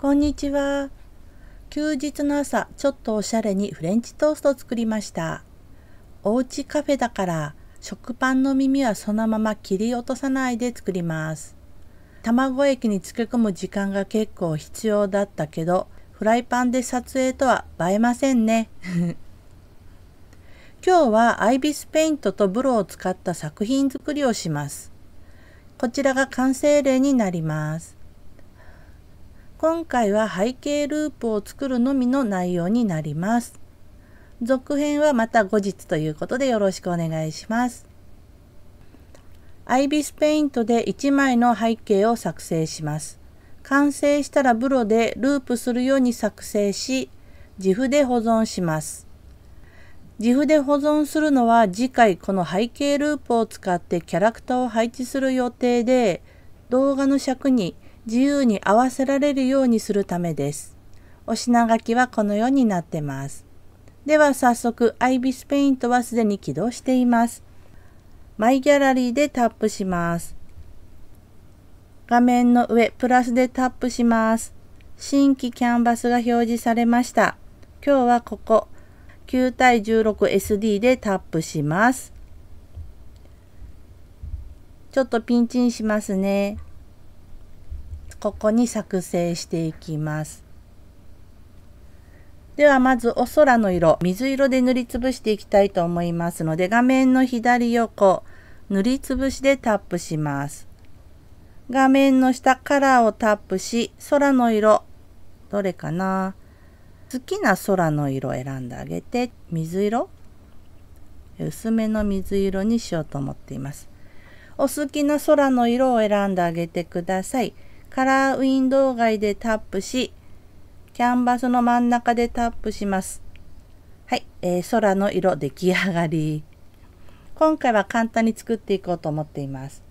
こんにちは。休日の朝、ちょっとおしゃれにフレンチトーストを作りました。おうちカフェだから、食パンの耳はそのまま切り落とさないで作ります。卵液に漬け込む時間が結構必要だったけど、フライパンで撮影とは映えませんね。今日はアイビスペイントとブロを使った作品作りをします。こちらが完成例になります。今回は背景ループを作るのみの内容になります。続編はまた後日ということでよろしくお願いします。アイビスペイントで1枚の背景を作成します。完成したらブロでループするように作成し、自負で保存します。自負で保存するのは次回この背景ループを使ってキャラクターを配置する予定で、動画の尺に自由に合わせられるようにするためです。お品書きはこのようになってます。では早速、アイビスペイントはすでに起動しています。マイギャラリーでタップします。画面の上、プラスでタップします。新規キャンバスが表示されました。今日はここ、9対 16SD でタップします。ちょっとピンチンしますね。ここに作成していきます。ではまずお空の色、水色で塗りつぶしていきたいと思いますので、画面の左横、塗りつぶしでタップします。画面の下、カラーをタップし、空の色、どれかな好きな空の色を選んであげて、水色薄めの水色にしようと思っています。お好きな空の色を選んであげてください。カラーウィンドウ外でタップし、キャンバスの真ん中でタップします。はい、えー、空の色出来上がり。今回は簡単に作っていこうと思っています。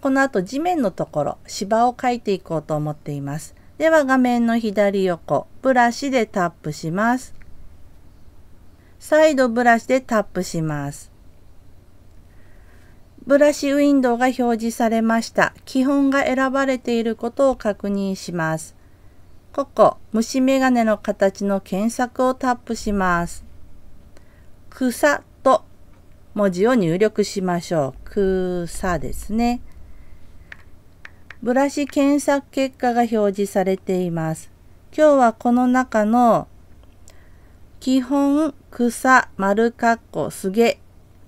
この後地面のところ、芝を描いていこうと思っています。では画面の左横、ブラシでタップします。再度ブラシでタップします。ブラシウィンドウが表示されました。基本が選ばれていることを確認します。ここ、虫眼鏡の形の検索をタップします。草と文字を入力しましょう。草ですね。ブラシ検索結果が表示されています。今日はこの中の基本草丸括弧すげ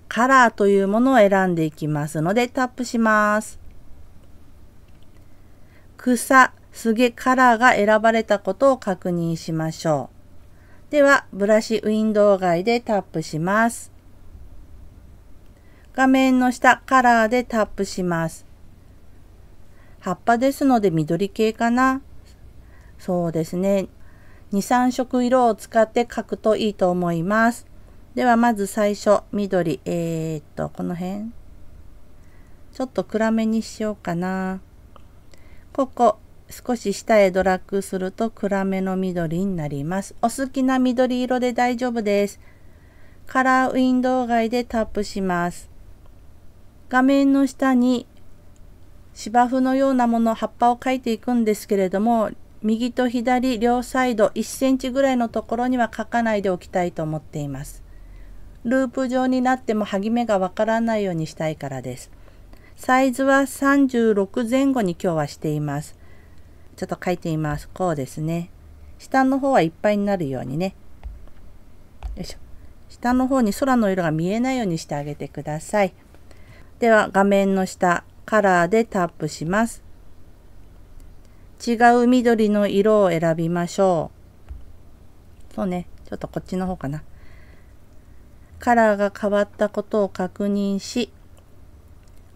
カラーというものを選んでいきますのでタップします。草、すげカラーが選ばれたことを確認しましょう。では、ブラシウィンドウ外でタップします。画面の下、カラーでタップします。葉っぱですので緑系かなそうですね。2、3色色を使って描くといいと思います。ではまず最初、緑。えー、っと、この辺。ちょっと暗めにしようかな。ここ、少し下へドラッグすると暗めの緑になります。お好きな緑色で大丈夫です。カラーウィンドウ外でタップします。画面の下に芝生のようなもの、葉っぱを描いていくんですけれども、右と左両サイド1センチぐらいのところには描かないでおきたいと思っています。ループ状になっても剥ぎ目がわからないようにしたいからです。サイズは36前後に今日はしています。ちょっと書いてみます。こうですね。下の方はいっぱいになるようにね。よいしょ。下の方に空の色が見えないようにしてあげてください。では画面の下、カラーでタップします。違う緑の色を選びましょう。そうね。ちょっとこっちの方かな。カラーが変わったことを確認し、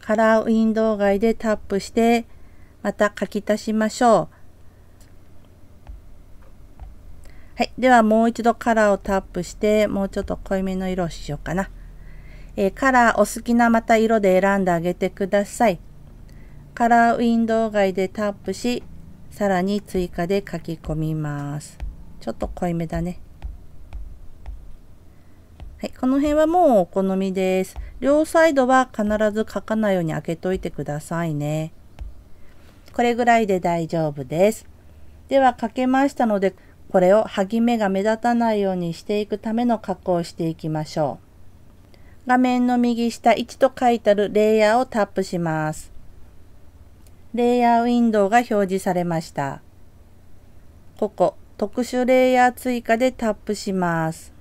カラーウィンドウ外でタップして、また書き足しましょう。はい。ではもう一度カラーをタップして、もうちょっと濃いめの色をしようかな。えー、カラーお好きなまた色で選んであげてください。カラーウィンドウ外でタップし、さらに追加で書き込みます。ちょっと濃いめだね。はい、この辺はもうお好みです。両サイドは必ず書かないように開けといてくださいね。これぐらいで大丈夫です。では書けましたので、これを剥ぎ目が目立たないようにしていくための加工をしていきましょう。画面の右下1と書いてあるレイヤーをタップします。レイヤーウィンドウが表示されました。ここ、特殊レイヤー追加でタップします。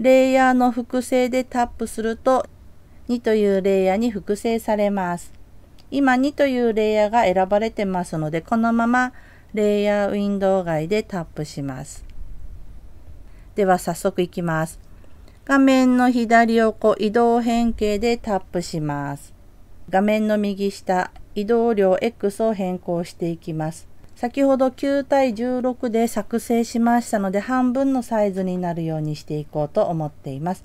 レイヤーの複製でタップすると2というレイヤーに複製されます。今2というレイヤーが選ばれてますので、このままレイヤーウィンドウ外でタップします。では早速いきます。画面の左横移動変形でタップします。画面の右下移動量 X を変更していきます。先ほど9対16で作成しましたので半分のサイズになるようにしていこうと思っています。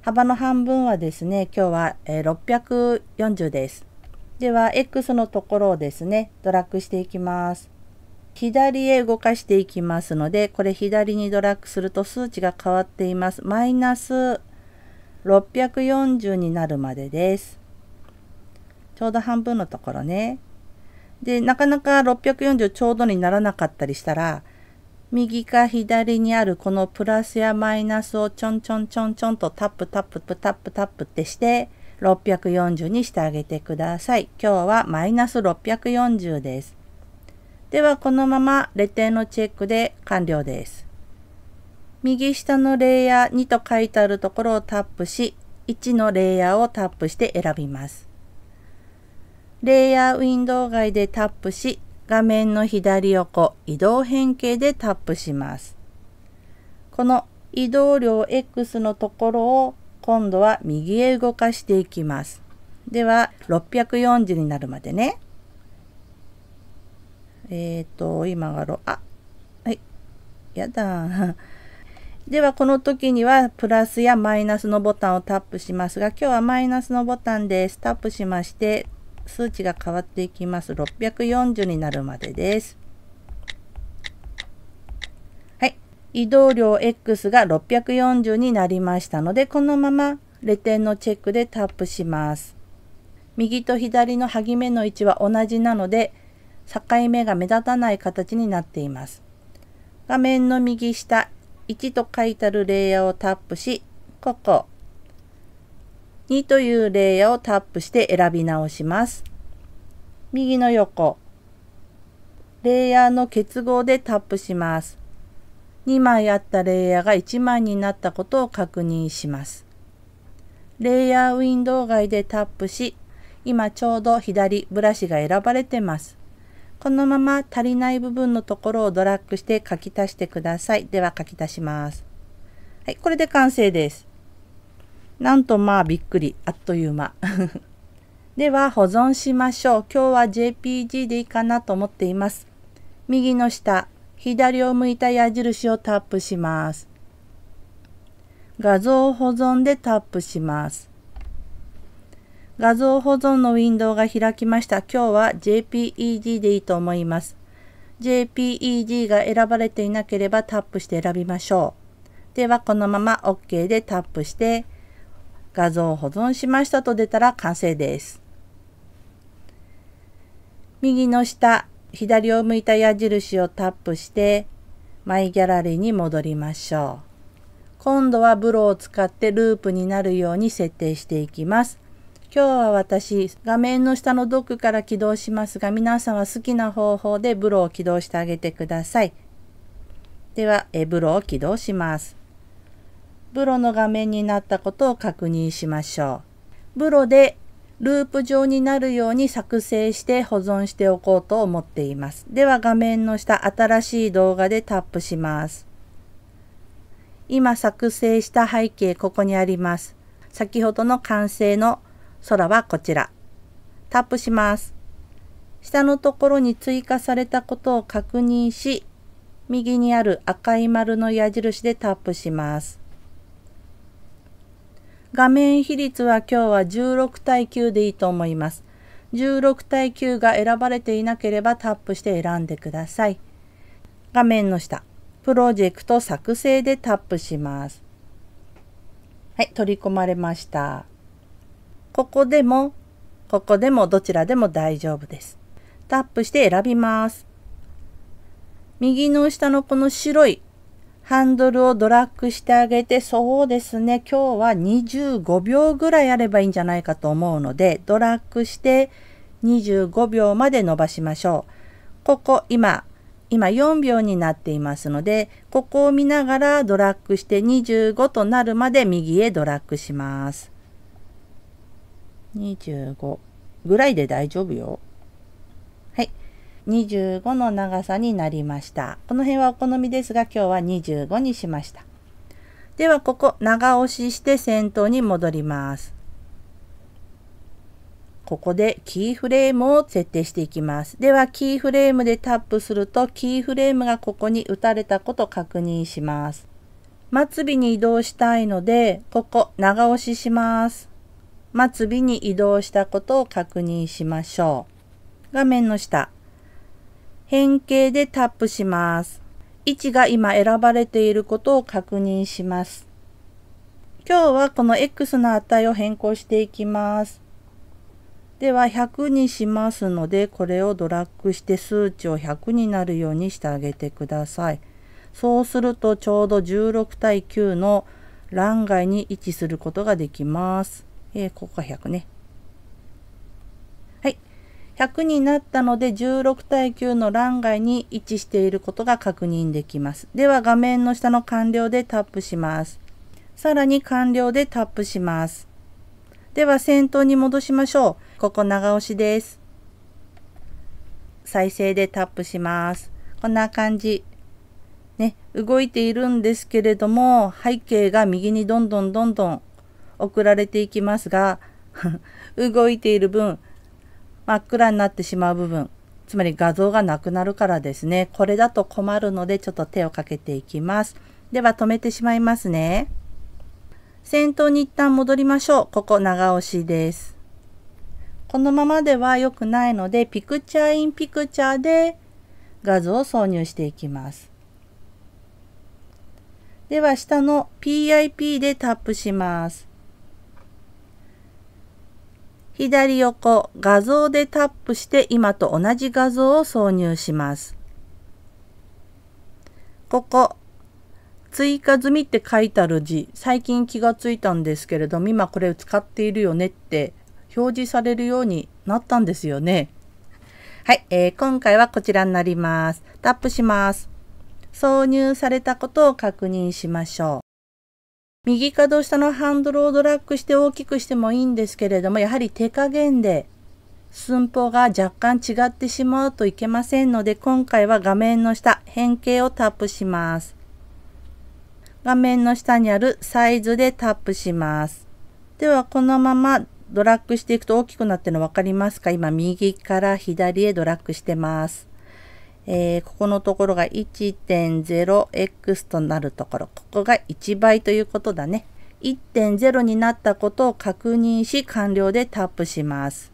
幅の半分はですね、今日は640です。では、X のところをですね、ドラッグしていきます。左へ動かしていきますので、これ左にドラッグすると数値が変わっています。マイナス640になるまでです。ちょうど半分のところね。で、なかなか640ちょうどにならなかったりしたら、右か左にあるこのプラスやマイナスをちょんちょんちょんちょんとタップタップタップタップってして640にしてあげてください。今日はマイナス640です。ではこのままレ点のチェックで完了です。右下のレイヤー2と書いてあるところをタップし1のレイヤーをタップして選びます。レイヤーウィンドウ外でタップし、画面の左横移動変形でタップします。この移動量 X のところを今度は右へ動かしていきます。では、640になるまでね。えっ、ー、と、今がろ、あ、はい、やだ。では、この時にはプラスやマイナスのボタンをタップしますが、今日はマイナスのボタンです。タップしまして、数値が変わっていきます。640になるまでです。はい。移動量 X が640になりましたので、このままレ点のチェックでタップします。右と左の剥ぎ目の位置は同じなので、境目が目立たない形になっています。画面の右下、1と書いてあるレイヤーをタップし、ここ、2というレイヤーをタップして選び直します。右の横、レイヤーの結合でタップします。2枚あったレイヤーが1枚になったことを確認します。レイヤーウィンドウ外でタップし、今ちょうど左ブラシが選ばれてます。このまま足りない部分のところをドラッグして書き足してください。では書き足します。はい、これで完成です。なんとまあびっくり、あっという間。では保存しましょう。今日は JPG でいいかなと思っています。右の下、左を向いた矢印をタップします。画像保存でタップします。画像保存のウィンドウが開きました。今日は JPEG でいいと思います。JPEG が選ばれていなければタップして選びましょう。ではこのまま OK でタップして、画像を保存しましたと出たら完成です。右の下、左を向いた矢印をタップして、マイギャラリーに戻りましょう。今度はブロを使ってループになるように設定していきます。今日は私、画面の下のドックから起動しますが、皆さんは好きな方法でブロを起動してあげてください。では、えブロを起動します。ブロの画面になったことを確認しましょう。ブロでループ状になるように作成して保存しておこうと思っています。では画面の下新しい動画でタップします。今作成した背景ここにあります。先ほどの完成の空はこちら。タップします。下のところに追加されたことを確認し、右にある赤い丸の矢印でタップします。画面比率は今日は16対9でいいと思います。16対9が選ばれていなければタップして選んでください。画面の下、プロジェクト作成でタップします。はい、取り込まれました。ここでも、ここでもどちらでも大丈夫です。タップして選びます。右の下のこの白いハンドルをドラッグしてあげて、そうですね、今日は25秒ぐらいあればいいんじゃないかと思うので、ドラッグして25秒まで伸ばしましょう。ここ、今、今4秒になっていますので、ここを見ながらドラッグして25となるまで右へドラッグします。25ぐらいで大丈夫よ。25の長さになりました。この辺はお好みですが今日は25にしました。ではここ長押しして先頭に戻ります。ここでキーフレームを設定していきます。ではキーフレームでタップするとキーフレームがここに打たれたこと確認します。末尾に移動したいので、ここ長押しします。末尾に移動したことを確認しましょう。画面の下、変形でタップします。位置が今選ばれていることを確認します。今日はこの X の値を変更していきます。では100にしますので、これをドラッグして数値を100になるようにしてあげてください。そうするとちょうど16対9の欄外に位置することができます。えー、ここが100ね。100になったので16対9の欄外に位置していることが確認できます。では画面の下の完了でタップします。さらに完了でタップします。では先頭に戻しましょう。ここ長押しです。再生でタップします。こんな感じ。ね、動いているんですけれども、背景が右にどんどんどんどん送られていきますが、動いている分、真っ暗になってしまう部分、つまり画像がなくなるからですね。これだと困るのでちょっと手をかけていきます。では止めてしまいますね。先頭に一旦戻りましょう。ここ長押しです。このままでは良くないので、ピクチャーインピクチャーで画像を挿入していきます。では下の PIP でタップします。左横画像でタップして今と同じ画像を挿入します。ここ追加済みって書いてある字最近気がついたんですけれども今これ使っているよねって表示されるようになったんですよね。はい、えー、今回はこちらになります。タップします。挿入されたことを確認しましょう。右かど下のハンドルをドラッグして大きくしてもいいんですけれどもやはり手加減で寸法が若干違ってしまうといけませんので今回は画面の下変形をタップします画面の下にあるサイズでタップしますではこのままドラッグしていくと大きくなってるの分かりますか今右から左へドラッグしてますえー、ここのところが 1.0x となるところ、ここが1倍ということだね。1.0になったことを確認し、完了でタップします。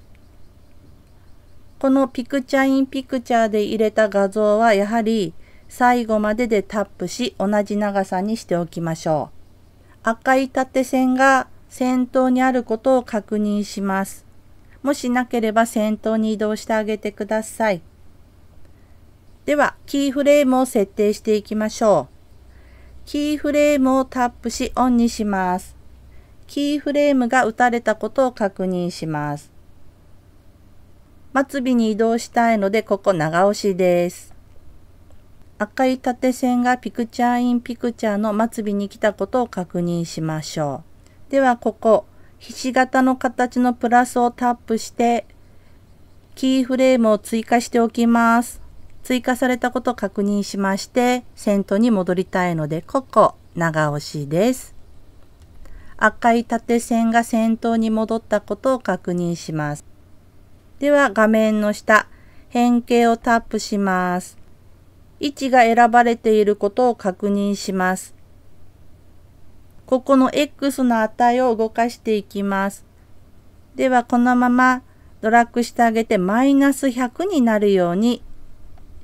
このピクチャインピクチャーで入れた画像はやはり最後まででタップし同じ長さにしておきましょう。赤い縦線が先頭にあることを確認します。もしなければ先頭に移動してあげてください。では、キーフレームを設定していきましょう。キーフレームをタップし、オンにします。キーフレームが打たれたことを確認します。末尾に移動したいので、ここ長押しです。赤い縦線がピクチャーインピクチャーの末尾に来たことを確認しましょう。では、ここ、ひし形の形のプラスをタップして、キーフレームを追加しておきます。追加されたことを確認しまして、先頭に戻りたいので、ここ、長押しです。赤い縦線が先頭に戻ったことを確認します。では、画面の下、変形をタップします。位置が選ばれていることを確認します。ここの X の値を動かしていきます。では、このままドラッグしてあげてマイナス100になるように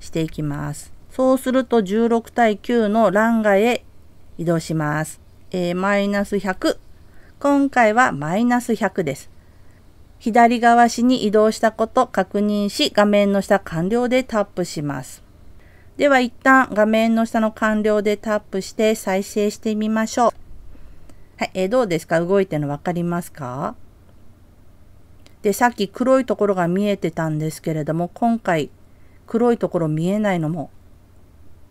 していきます。そうすると16対9の欄外へ移動します。えー、マイナス100。今回はマイナス100です。左側しに移動したこと確認し、画面の下完了でタップします。では一旦画面の下の完了でタップして再生してみましょう。はい、えー、どうですか動いてるの分かりますかで、さっき黒いところが見えてたんですけれども、今回黒いところ見えないのも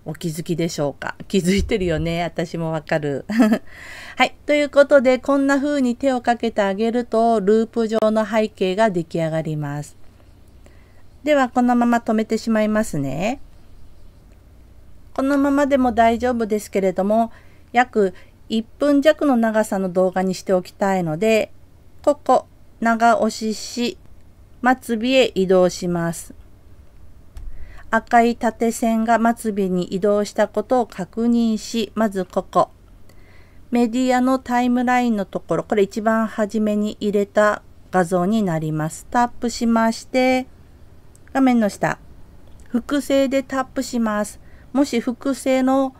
お気づきでしょうか 気づいてるよね。私もわかる。はい。ということで、こんな風に手をかけてあげると、ループ状の背景が出来上がります。では、このまま止めてしまいますね。このままでも大丈夫ですけれども、約1分弱の長さの動画にしておきたいので、ここ、長押しし、末尾へ移動します。赤い縦線が末尾に移動したことを確認し、まずここ。メディアのタイムラインのところ、これ一番初めに入れた画像になります。タップしまして、画面の下、複製でタップします。もし複製の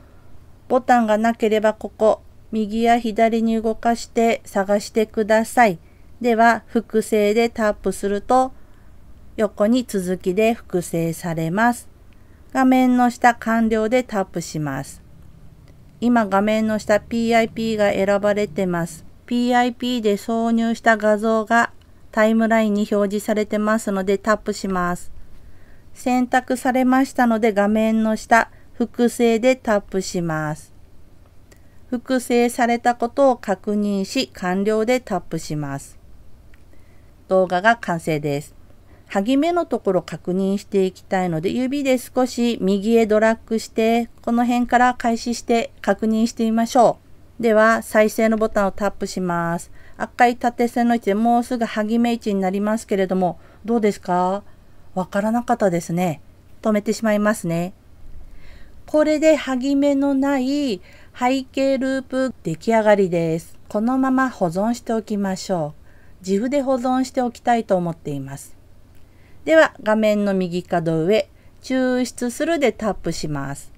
ボタンがなければ、ここ、右や左に動かして探してください。では、複製でタップすると、横に続きで複製されます。画面の下完了でタップします。今画面の下 PIP が選ばれてます。PIP で挿入した画像がタイムラインに表示されてますのでタップします。選択されましたので画面の下複製でタップします。複製されたことを確認し完了でタップします。動画が完成です。はぎ目のところ確認していきたいので、指で少し右へドラッグして、この辺から開始して確認してみましょう。では、再生のボタンをタップします。赤い縦線の位置でもうすぐはぎ目位置になりますけれども、どうですかわからなかったですね。止めてしまいますね。これではぎ目のない背景ループ出来上がりです。このまま保存しておきましょう。自負で保存しておきたいと思っています。では画面の右角上、抽出するでタップします。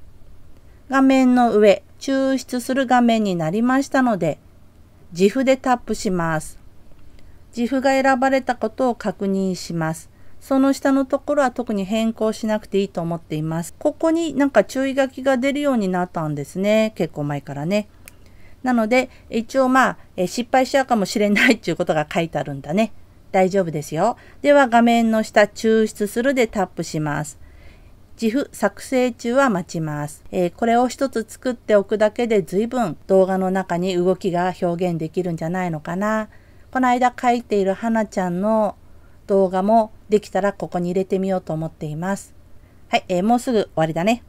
画面の上、抽出する画面になりましたので、自負でタップします。自負が選ばれたことを確認します。その下のところは特に変更しなくていいと思っています。ここになんか注意書きが出るようになったんですね。結構前からね。なので、一応まあ、失敗しちゃうかもしれないっていうことが書いてあるんだね。大丈夫ですよ。では画面の下、抽出するでタップします。自負作成中は待ちます、えー、これを一つ作っておくだけで随分動画の中に動きが表現できるんじゃないのかな。この間書いているはなちゃんの動画もできたらここに入れてみようと思っています。はい、えー、もうすぐ終わりだね。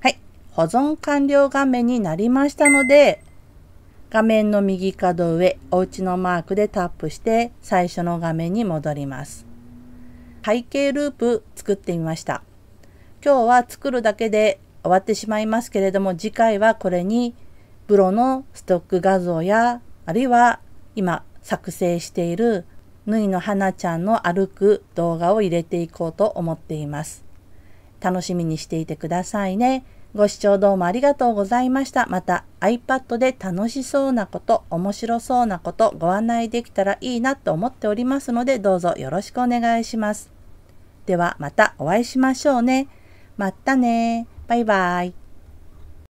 はい、保存完了画面になりましたので、画面の右角上、お家のマークでタップして最初の画面に戻ります。背景ループ作ってみました。今日は作るだけで終わってしまいますけれども、次回はこれにプロのストック画像や、あるいは今作成しているぬいの花ちゃんの歩く動画を入れていこうと思っています。楽しみにしていてくださいね。ご視聴どうもありがとうございました。また iPad で楽しそうなこと、面白そうなことご案内できたらいいなと思っておりますのでどうぞよろしくお願いします。ではまたお会いしましょうね。またねバイバイ。